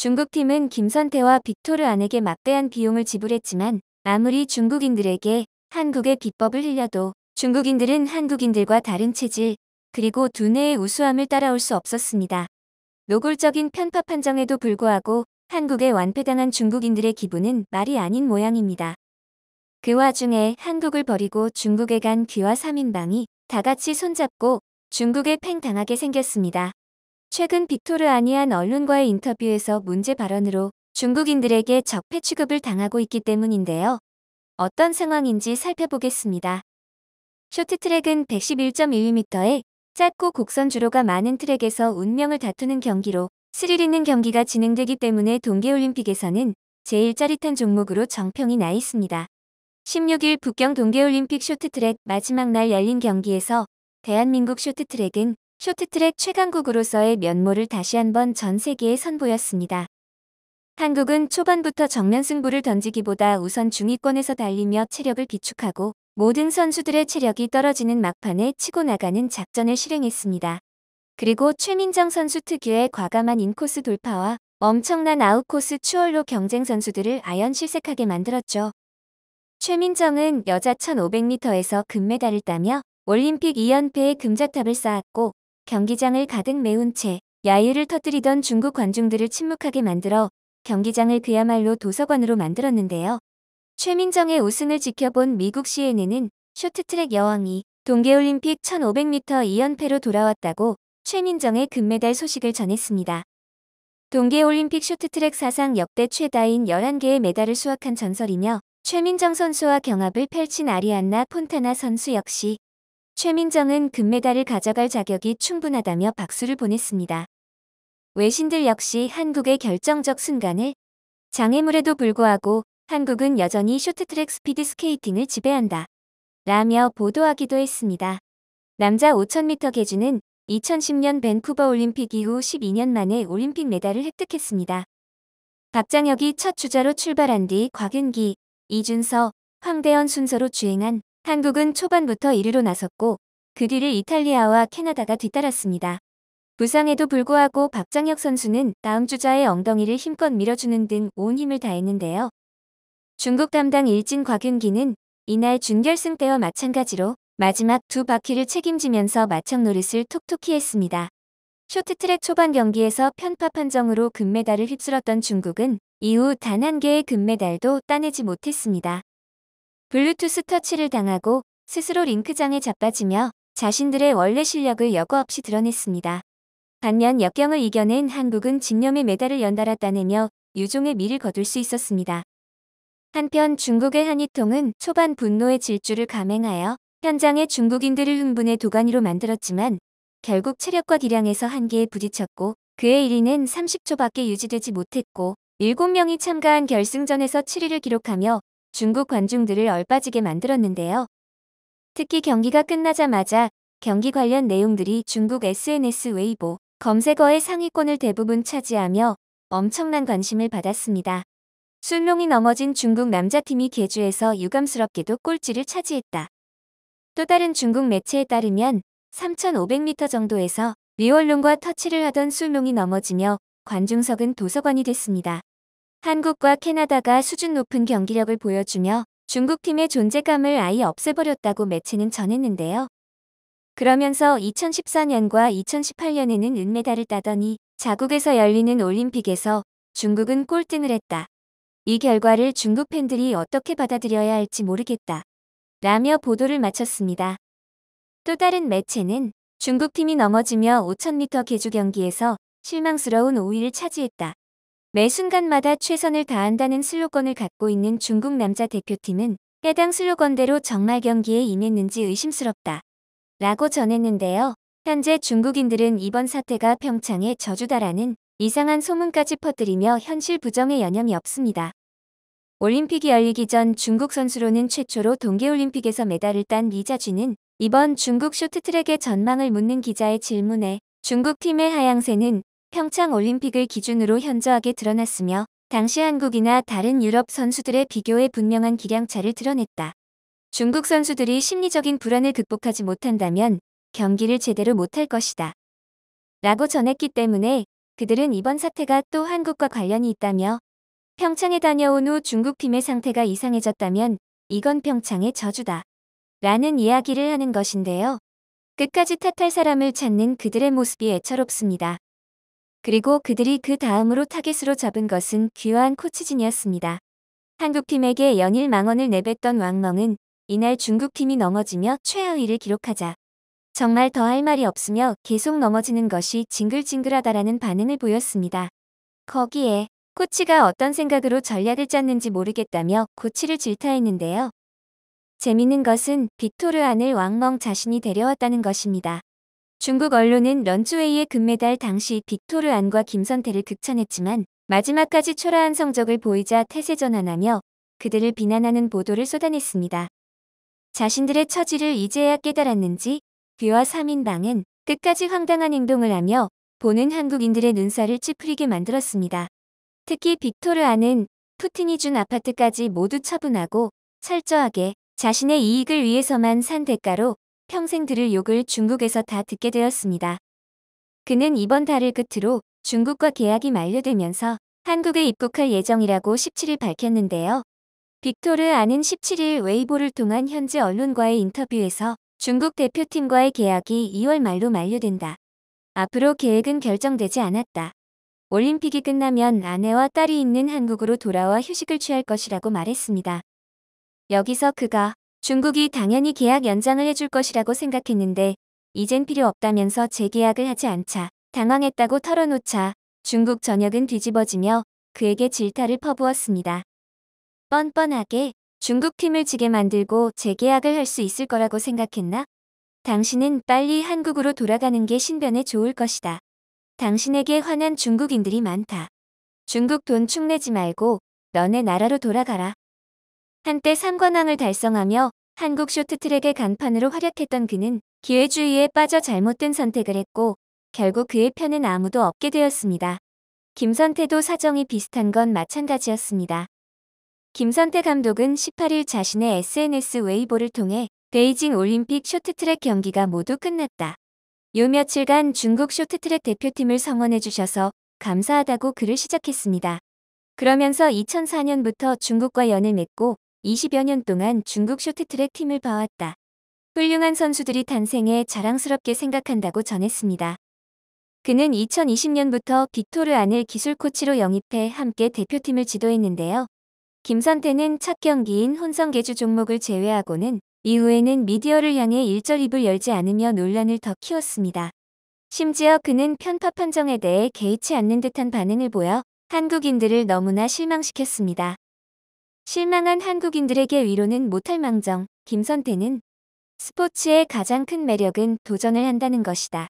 중국팀은 김선태와 빅토르 안에게 막대한 비용을 지불했지만 아무리 중국인들에게 한국의 비법을 흘려도 중국인들은 한국인들과 다른 체질 그리고 두뇌의 우수함을 따라올 수 없었습니다. 노골적인 편파 판정에도 불구하고 한국에 완패당한 중국인들의 기분은 말이 아닌 모양입니다. 그 와중에 한국을 버리고 중국에 간 귀화 3인방이 다같이 손잡고 중국에 팽당하게 생겼습니다. 최근 빅토르아니안 언론과의 인터뷰에서 문제 발언으로 중국인들에게 적폐 취급을 당하고 있기 때문인데요. 어떤 상황인지 살펴보겠습니다. 쇼트트랙은 111.1m의 짧고 곡선 주로가 많은 트랙에서 운명을 다투는 경기로 스릴 있는 경기가 진행되기 때문에 동계올림픽에서는 제일 짜릿한 종목으로 정평이 나 있습니다. 16일 북경 동계올림픽 쇼트트랙 마지막 날 열린 경기에서 대한민국 쇼트트랙은 쇼트트랙 최강국으로서의 면모를 다시 한번 전 세계에 선보였습니다. 한국은 초반부터 정면 승부를 던지기보다 우선 중위권에서 달리며 체력을 비축하고 모든 선수들의 체력이 떨어지는 막판에 치고 나가는 작전을 실행했습니다. 그리고 최민정 선수 특유의 과감한 인코스 돌파와 엄청난 아웃코스 추월로 경쟁 선수들을 아연실색하게 만들었죠. 최민정은 여자 1500m에서 금메달을 따며 올림픽 2연패의 금자탑을 쌓았고 경기장을 가득 메운 채 야유를 터뜨리던 중국 관중들을 침묵하게 만들어 경기장을 그야말로 도서관으로 만들었는데요. 최민정의 우승을 지켜본 미국 CNN은 쇼트트랙 여왕이 동계올림픽 1500m 2연패로 돌아왔다고 최민정의 금메달 소식을 전했습니다. 동계올림픽 쇼트트랙 사상 역대 최다인 11개의 메달을 수확한 전설이며 최민정 선수와 경합을 펼친 아리안나 폰타나 선수 역시 최민정은 금메달을 가져갈 자격이 충분하다며 박수를 보냈습니다. 외신들 역시 한국의 결정적 순간을 장애물에도 불구하고 한국은 여전히 쇼트트랙 스피드 스케이팅을 지배한다. 라며 보도하기도 했습니다. 남자 5000m 계주는 2010년 밴쿠버 올림픽 이후 12년 만에 올림픽 메달을 획득했습니다. 박장혁이 첫 주자로 출발한 뒤곽은기 이준서, 황대현 순서로 주행한 한국은 초반부터 1위로 나섰고 그 뒤를 이탈리아와 캐나다가 뒤따랐습니다. 부상에도 불구하고 박장혁 선수는 다음 주자의 엉덩이를 힘껏 밀어주는 등 온 힘을 다했는데요. 중국 담당 일진 곽윤기는 이날 준결승 때와 마찬가지로 마지막 두 바퀴를 책임지면서 마청 노릇을 톡톡히 했습니다. 쇼트트랙 초반 경기에서 편파 판정으로 금메달을 휩쓸었던 중국은 이후 단 한 개의 금메달도 따내지 못했습니다. 블루투스 터치를 당하고 스스로 링크장에 자빠지며 자신들의 원래 실력을 여과 없이 드러냈습니다. 반면 역경을 이겨낸 한국은 진념의 메달을 연달아 따내며 유종의 미를 거둘 수 있었습니다. 한편 중국의 한이통은 초반 분노의 질주를 감행하여 현장의 중국인들을 흥분의 도가니로 만들었지만 결국 체력과 기량에서 한계에 부딪혔고 그의 1위는 30초밖에 유지되지 못했고 7명이 참가한 결승전에서 7위를 기록하며 중국 관중들을 얼빠지게 만들었는데요. 특히 경기가 끝나자마자 경기 관련 내용들이 중국 SNS 웨이보 검색어의 상위권을 대부분 차지하며 엄청난 관심을 받았습니다. 술롱이 넘어진 중국 남자팀이 개주에서 유감스럽게도 꼴찌를 차지했다. 또 다른 중국 매체에 따르면 3,500m 정도에서 리월롱과 터치를 하던 술롱이 넘어지며 관중석은 도서관이 됐습니다. 한국과 캐나다가 수준 높은 경기력을 보여주며 중국팀의 존재감을 아예 없애버렸다고 매체는 전했는데요. 그러면서 2014년과 2018년에는 은메달을 따더니 자국에서 열리는 올림픽에서 중국은 꼴등을 했다. 이 결과를 중국 팬들이 어떻게 받아들여야 할지 모르겠다. 라며 보도를 마쳤습니다. 또 다른 매체는 중국팀이 넘어지며 5000m 계주 경기에서 실망스러운 5위를 차지했다. 매 순간마다 최선을 다한다는 슬로건을 갖고 있는 중국 남자 대표팀은 해당 슬로건대로 정말 경기에 임했는지 의심스럽다. 라고 전했는데요. 현재 중국인들은 이번 사태가 평창의 저주다라는 이상한 소문까지 퍼뜨리며 현실 부정에 여념이 없습니다. 올림픽이 열리기 전 중국 선수로는 최초로 동계올림픽에서 메달을 딴 리자쥐는 이번 중국 쇼트트랙의 전망을 묻는 기자의 질문에 중국 팀의 하양세는 평창 올림픽을 기준으로 현저하게 드러났으며 당시 한국이나 다른 유럽 선수들의 비교에 분명한 기량차를 드러냈다. 중국 선수들이 심리적인 불안을 극복하지 못한다면 경기를 제대로 못할 것이다. 라고 전했기 때문에 그들은 이번 사태가 또 한국과 관련이 있다며 평창에 다녀온 후 중국팀의 상태가 이상해졌다면 이건 평창의 저주다. 라는 이야기를 하는 것인데요. 끝까지 탓할 사람을 찾는 그들의 모습이 애처롭습니다. 그리고 그들이 그 다음으로 타겟으로 잡은 것은 귀화한 코치진이었습니다. 한국팀에게 연일 망언을 내뱉던 왕멍은 이날 중국팀이 넘어지며 최하위를 기록하자 정말 더 할 말이 없으며 계속 넘어지는 것이 징글징글하다라는 반응을 보였습니다. 거기에 코치가 어떤 생각으로 전략을 짰는지 모르겠다며 코치를 질타했는데요. 재밌는 것은 빅토르 안을 왕멍 자신이 데려왔다는 것입니다. 중국 언론은 런츠웨이의 금메달 당시 빅토르 안과 김선태를 극찬했지만 마지막까지 초라한 성적을 보이자 태세 전환하며 그들을 비난하는 보도를 쏟아냈습니다. 자신들의 처지를 이제야 깨달았는지 귀와 3인방은 끝까지 황당한 행동을 하며 보는 한국인들의 눈살을 찌푸리게 만들었습니다. 특히 빅토르 안은 푸틴이 준 아파트까지 모두 처분하고 철저하게 자신의 이익을 위해서만 산 대가로 평생 들을 욕을 중국에서 다 듣게 되었습니다. 그는 이번 달을 끝으로 중국과 계약이 만료되면서 한국에 입국할 예정이라고 17일 밝혔는데요. 빅토르 아는 17일 웨이보를 통한 현지 언론과의 인터뷰에서 중국 대표팀과의 계약이 2월 말로 만료된다. 앞으로 계획은 결정되지 않았다. 올림픽이 끝나면 아내와 딸이 있는 한국으로 돌아와 휴식을 취할 것이라고 말했습니다. 여기서 그가 중국이 당연히 계약 연장을 해줄 것이라고 생각했는데 이젠 필요 없다면서 재계약을 하지 않자 당황했다고 털어놓자 중국 전역은 뒤집어지며 그에게 질타를 퍼부었습니다. 뻔뻔하게 중국팀을 지게 만들고 재계약을 할 수 있을 거라고 생각했나? 당신은 빨리 한국으로 돌아가는 게 신변에 좋을 것이다. 당신에게 화난 중국인들이 많다. 중국 돈 축내지 말고 너네 나라로 돌아가라. 한때 3관왕을 달성하며 한국 쇼트트랙의 간판으로 활약했던 그는 기회주의에 빠져 잘못된 선택을 했고 결국 그의 편은 아무도 없게 되었습니다. 김선태도 사정이 비슷한 건 마찬가지였습니다. 김선태 감독은 18일 자신의 SNS 웨이보를 통해 베이징 올림픽 쇼트트랙 경기가 모두 끝났다. 요 며칠간 중국 쇼트트랙 대표팀을 성원해주셔서 감사하다고 글을 시작했습니다. 그러면서 2004년부터 중국과 연을 맺고 20여 년 동안 중국 쇼트트랙 팀을 봐왔다. 훌륭한 선수들이 탄생해 자랑스럽게 생각한다고 전했습니다. 그는 2020년부터 빅토르 안을 기술 코치로 영입해 함께 대표팀을 지도했는데요. 김선태는 첫 경기인 혼성개주 종목을 제외하고는 이후에는 미디어를 향해 일절 입을 열지 않으며 논란을 더 키웠습니다. 심지어 그는 편파 판정에 대해 개의치 않는 듯한 반응을 보여 한국인들을 너무나 실망시켰습니다. 실망한 한국인들에게 위로는 못할 망정, 김선태는 스포츠의 가장 큰 매력은 도전을 한다는 것이다.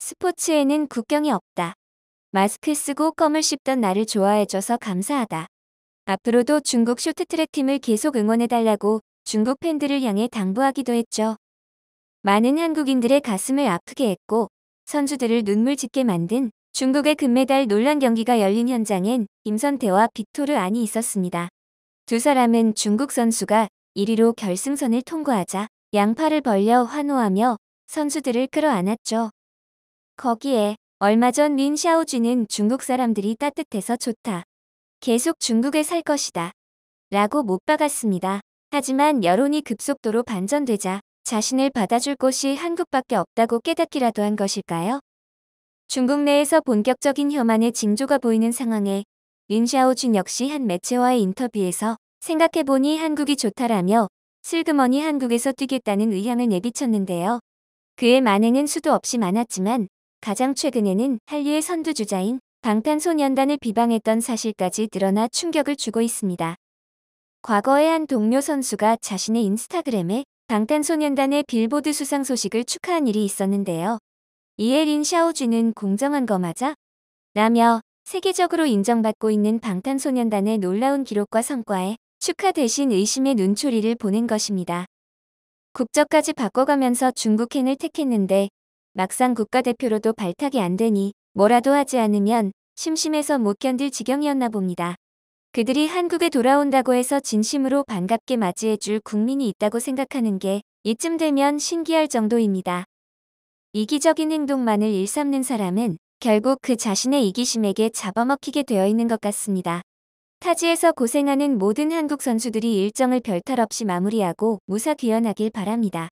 스포츠에는 국경이 없다. 마스크 쓰고 껌을 씹던 나를 좋아해줘서 감사하다. 앞으로도 중국 쇼트트랙 팀을 계속 응원해달라고 중국 팬들을 향해 당부하기도 했죠. 많은 한국인들의 가슴을 아프게 했고 선수들을 눈물 짓게 만든 중국의 금메달 논란 경기가 열린 현장엔 임선태와 빅토르 안이 있었습니다. 두 사람은 중국 선수가 1위로 결승선을 통과하자 양팔을 벌려 환호하며 선수들을 끌어안았죠. 거기에 얼마 전민 샤오쥐는 중국 사람들이 따뜻해서 좋다. 계속 중국에 살 것이다. 라고 못 박았습니다. 하지만 여론이 급속도로 반전되자 자신을 받아줄 곳이 한국밖에 없다고 깨닫기라도 한 것일까요? 중국 내에서 본격적인 혐한의 징조가 보이는 상황에 린샤오준 역시 한 매체와의 인터뷰에서 생각해보니 한국이 좋다라며 슬그머니 한국에서 뛰겠다는 의향을 내비쳤는데요. 그의 만행은 수도 없이 많았지만 가장 최근에는 한류의 선두주자인 방탄소년단을 비방했던 사실까지 드러나 충격을 주고 있습니다. 과거에 한 동료 선수가 자신의 인스타그램에 방탄소년단의 빌보드 수상 소식을 축하한 일이 있었는데요. 이에 린샤오준은 공정한 거 맞아? 라며 세계적으로 인정받고 있는 방탄소년단의 놀라운 기록과 성과에 축하 대신 의심의 눈초리를 보낸 것입니다. 국적까지 바꿔가면서 중국행을 택했는데 막상 국가대표로도 발탁이 안 되니 뭐라도 하지 않으면 심심해서 못 견딜 지경이었나 봅니다. 그들이 한국에 돌아온다고 해서 진심으로 반갑게 맞이해줄 국민이 있다고 생각하는 게 이쯤 되면 신기할 정도입니다. 이기적인 행동만을 일삼는 사람은 결국 그 자신의 이기심에게 잡아먹히게 되어 있는 것 같습니다. 타지에서 고생하는 모든 한국 선수들이 일정을 별탈 없이 마무리하고 무사 귀환하길 바랍니다.